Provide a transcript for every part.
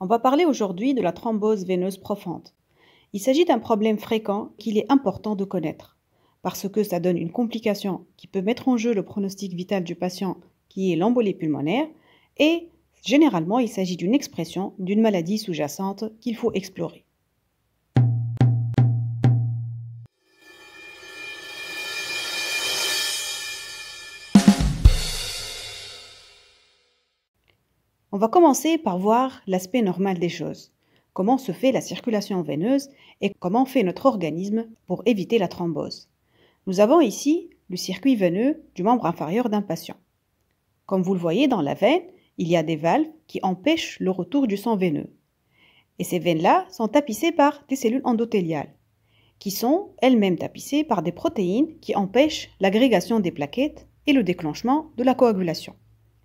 On va parler aujourd'hui de la thrombose veineuse profonde. Il s'agit d'un problème fréquent qu'il est important de connaître, parce que ça donne une complication qui peut mettre en jeu le pronostic vital du patient, qui est l'embolie pulmonaire, et généralement il s'agit d'une expression d'une maladie sous-jacente qu'il faut explorer. On va commencer par voir l'aspect normal des choses. Comment se fait la circulation veineuse et comment fait notre organisme pour éviter la thrombose. Nous avons ici le circuit veineux du membre inférieur d'un patient. Comme vous le voyez dans la veine, il y a des valves qui empêchent le retour du sang veineux. Et ces veines-là sont tapissées par des cellules endothéliales, qui sont elles-mêmes tapissées par des protéines qui empêchent l'agrégation des plaquettes et le déclenchement de la coagulation.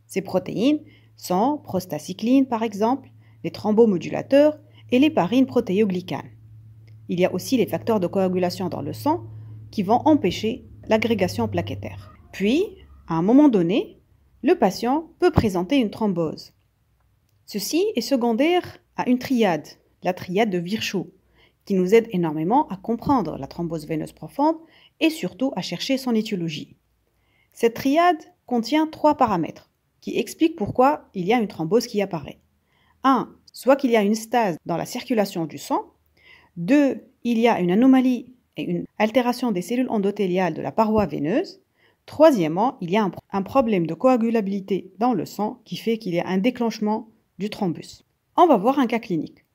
Ces protéines sang, prostacycline par exemple, les thrombomodulateurs et parines protéoglycane. Il y a aussi les facteurs de coagulation dans le sang qui vont empêcher l'agrégation plaquettaire. Puis, à un moment donné, le patient peut présenter une thrombose. Ceci est secondaire à une triade, la triade de Virchow, qui nous aide énormément à comprendre la thrombose veineuse profonde et surtout à chercher son étiologie. Cette triade contient trois paramètres qui explique pourquoi il y a une thrombose qui apparaît. 1. Soit qu'il y a une stase dans la circulation du sang. 2. Il y a une anomalie et une altération des cellules endothéliales de la paroi veineuse. Troisièmement, il y a un, un problème de coagulabilité dans le sang qui fait qu'il y a un déclenchement du thrombus. On va voir un cas clinique.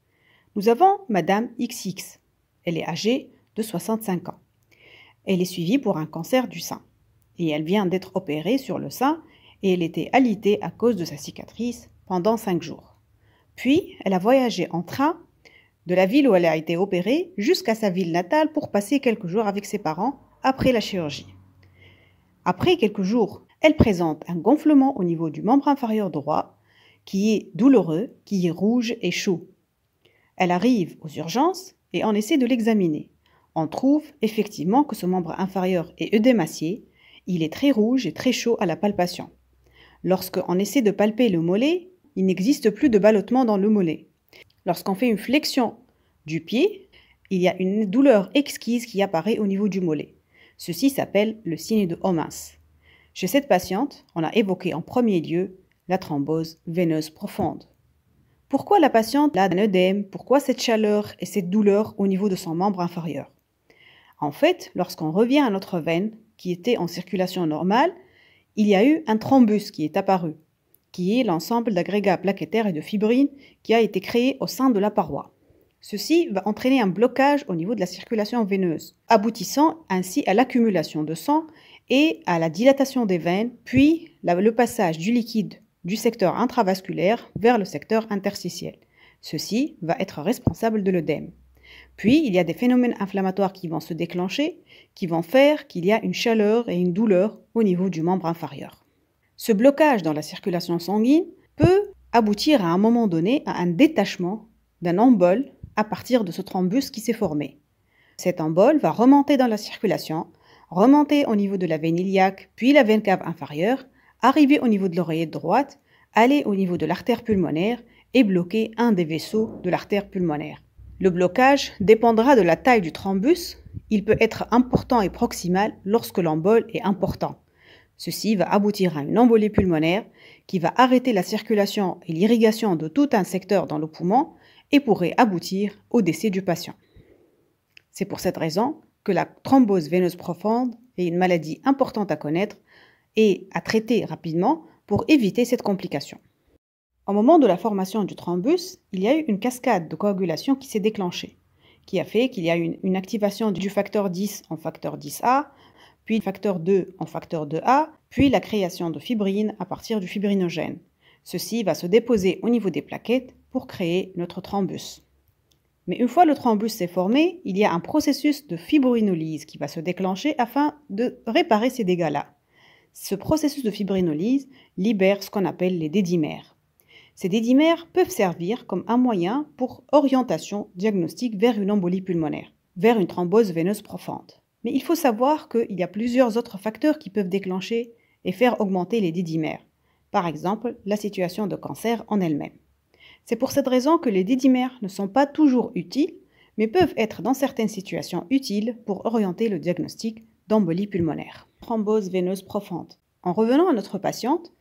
Nous avons Madame XX. Elle est âgée de 65 ans. Elle est suivie pour un cancer du sein et elle vient d'être opérée sur le sein et elle était alitée à cause de sa cicatrice pendant cinq jours. Puis, elle a voyagé en train de la ville où elle a été opérée jusqu'à sa ville natale pour passer quelques jours avec ses parents après la chirurgie. Après quelques jours, elle présente un gonflement au niveau du membre inférieur droit qui est douloureux, qui est rouge et chaud. Elle arrive aux urgences et on essaie de l'examiner. On trouve effectivement que ce membre inférieur est œdémacié, il est très rouge et très chaud à la palpation. Lorsqu'on essaie de palper le mollet, il n'existe plus de ballottement dans le mollet. Lorsqu'on fait une flexion du pied, il y a une douleur exquise qui apparaît au niveau du mollet. Ceci s'appelle le signe de Homans. Chez cette patiente, on a évoqué en premier lieu la thrombose veineuse profonde. Pourquoi la patiente a un œdème Pourquoi cette chaleur et cette douleur au niveau de son membre inférieur En fait, lorsqu'on revient à notre veine, qui était en circulation normale, il y a eu un thrombus qui est apparu, qui est l'ensemble d'agrégats plaquettaires et de fibrines qui a été créé au sein de la paroi. Ceci va entraîner un blocage au niveau de la circulation veineuse, aboutissant ainsi à l'accumulation de sang et à la dilatation des veines, puis le passage du liquide du secteur intravasculaire vers le secteur interstitiel. Ceci va être responsable de l'œdème. Puis, il y a des phénomènes inflammatoires qui vont se déclencher, qui vont faire qu'il y a une chaleur et une douleur au niveau du membre inférieur. Ce blocage dans la circulation sanguine peut aboutir à un moment donné à un détachement d'un embol à partir de ce thrombus qui s'est formé. Cet embol va remonter dans la circulation, remonter au niveau de la veine iliaque, puis la veine cave inférieure, arriver au niveau de l'oreiller droite, aller au niveau de l'artère pulmonaire et bloquer un des vaisseaux de l'artère pulmonaire. Le blocage dépendra de la taille du thrombus. Il peut être important et proximal lorsque l'embole est important. Ceci va aboutir à une embolie pulmonaire qui va arrêter la circulation et l'irrigation de tout un secteur dans le poumon et pourrait aboutir au décès du patient. C'est pour cette raison que la thrombose veineuse profonde est une maladie importante à connaître et à traiter rapidement pour éviter cette complication. Au moment de la formation du thrombus, il y a eu une cascade de coagulation qui s'est déclenchée, qui a fait qu'il y a eu une, activation du facteur 10 en facteur 10A, puis facteur 2 en facteur 2A, puis la création de fibrine à partir du fibrinogène. Ceci va se déposer au niveau des plaquettes pour créer notre thrombus. Mais une fois le thrombus s'est formé, il y a un processus de fibrinolyse qui va se déclencher afin de réparer ces dégâts-là. Ce processus de fibrinolyse libère ce qu'on appelle les dédimères. Ces dédimères peuvent servir comme un moyen pour orientation diagnostique vers une embolie pulmonaire, vers une thrombose veineuse profonde. Mais il faut savoir qu'il y a plusieurs autres facteurs qui peuvent déclencher et faire augmenter les dédimères, par exemple la situation de cancer en elle-même. C'est pour cette raison que les dédimères ne sont pas toujours utiles, mais peuvent être dans certaines situations utiles pour orienter le diagnostic d'embolie pulmonaire. Thrombose veineuse profonde. En revenant à notre patiente,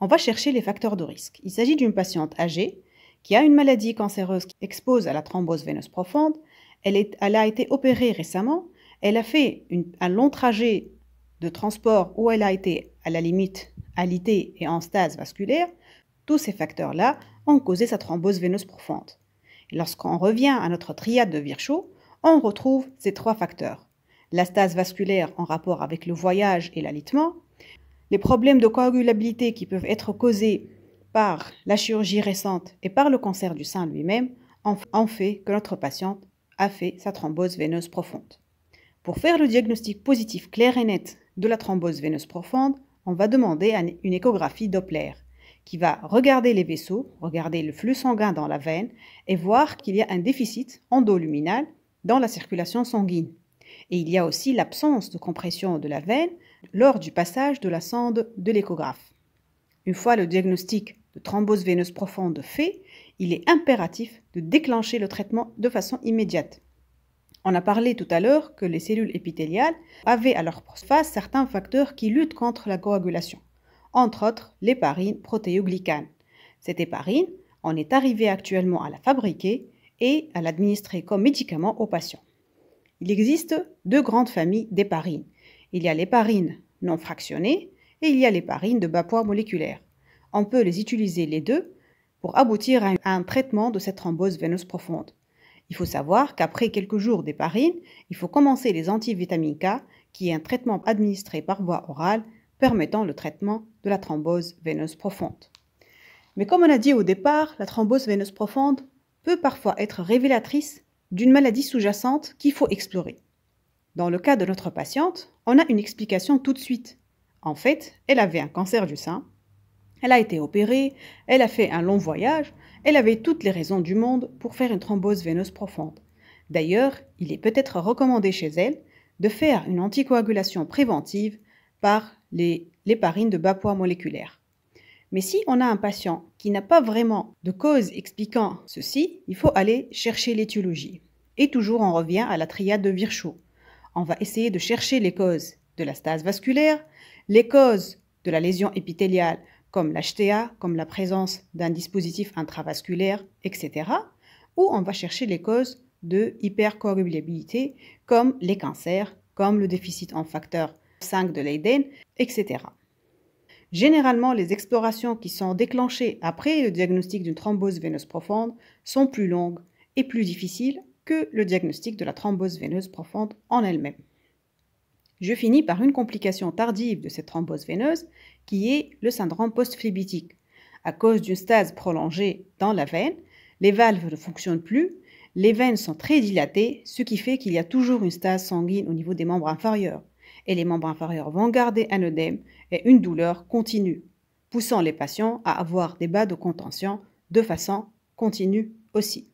on va chercher les facteurs de risque. Il s'agit d'une patiente âgée qui a une maladie cancéreuse qui expose à la thrombose veineuse profonde. Elle, a été opérée récemment. Elle a fait un long trajet de transport où elle a été à la limite alitée et en stase vasculaire. Tous ces facteurs-là ont causé sa thrombose veineuse profonde. Lorsqu'on revient à notre triade de Virchow, on retrouve ces trois facteurs. La stase vasculaire en rapport avec le voyage et l'alitement, les problèmes de coagulabilité qui peuvent être causés par la chirurgie récente et par le cancer du sein lui-même ont fait que notre patiente a fait sa thrombose veineuse profonde. Pour faire le diagnostic positif clair et net de la thrombose veineuse profonde, on va demander une échographie Doppler qui va regarder les vaisseaux, regarder le flux sanguin dans la veine et voir qu'il y a un déficit endoluminal dans la circulation sanguine. Et il y a aussi l'absence de compression de la veine lors du passage de la sonde de l'échographe. Une fois le diagnostic de thrombose veineuse profonde fait, il est impératif de déclencher le traitement de façon immédiate. On a parlé tout à l'heure que les cellules épithéliales avaient à leur face certains facteurs qui luttent contre la coagulation, entre autres l'héparine protéoglycane. Cette héparine, on est arrivé actuellement à la fabriquer et à l'administrer comme médicament aux patients. Il existe deux grandes familles d'héparines il y a parines non fractionnées et il y a les parines de bas poids moléculaire. On peut les utiliser les deux pour aboutir à un traitement de cette thrombose veineuse profonde. Il faut savoir qu'après quelques jours d'héparine, il faut commencer les antivitamines K, qui est un traitement administré par voie orale permettant le traitement de la thrombose veineuse profonde. Mais comme on a dit au départ, la thrombose veineuse profonde peut parfois être révélatrice d'une maladie sous-jacente qu'il faut explorer. Dans le cas de notre patiente, on a une explication tout de suite. En fait, elle avait un cancer du sein, elle a été opérée, elle a fait un long voyage, elle avait toutes les raisons du monde pour faire une thrombose veineuse profonde. D'ailleurs, il est peut-être recommandé chez elle de faire une anticoagulation préventive par les l'héparine de bas poids moléculaire. Mais si on a un patient qui n'a pas vraiment de cause expliquant ceci, il faut aller chercher l'étiologie. Et toujours on revient à la triade de Virchow on va essayer de chercher les causes de la stase vasculaire, les causes de la lésion épithéliale, comme l'HTA, comme la présence d'un dispositif intravasculaire, etc. Ou on va chercher les causes de hypercoagulabilité, comme les cancers, comme le déficit en facteur 5 de Leyden, etc. Généralement, les explorations qui sont déclenchées après le diagnostic d'une thrombose veineuse profonde sont plus longues et plus difficiles que le diagnostic de la thrombose veineuse profonde en elle-même. Je finis par une complication tardive de cette thrombose veineuse qui est le syndrome post À cause d'une stase prolongée dans la veine, les valves ne fonctionnent plus, les veines sont très dilatées, ce qui fait qu'il y a toujours une stase sanguine au niveau des membres inférieurs. Et les membres inférieurs vont garder un œdème et une douleur continue, poussant les patients à avoir des bas de contention de façon continue aussi.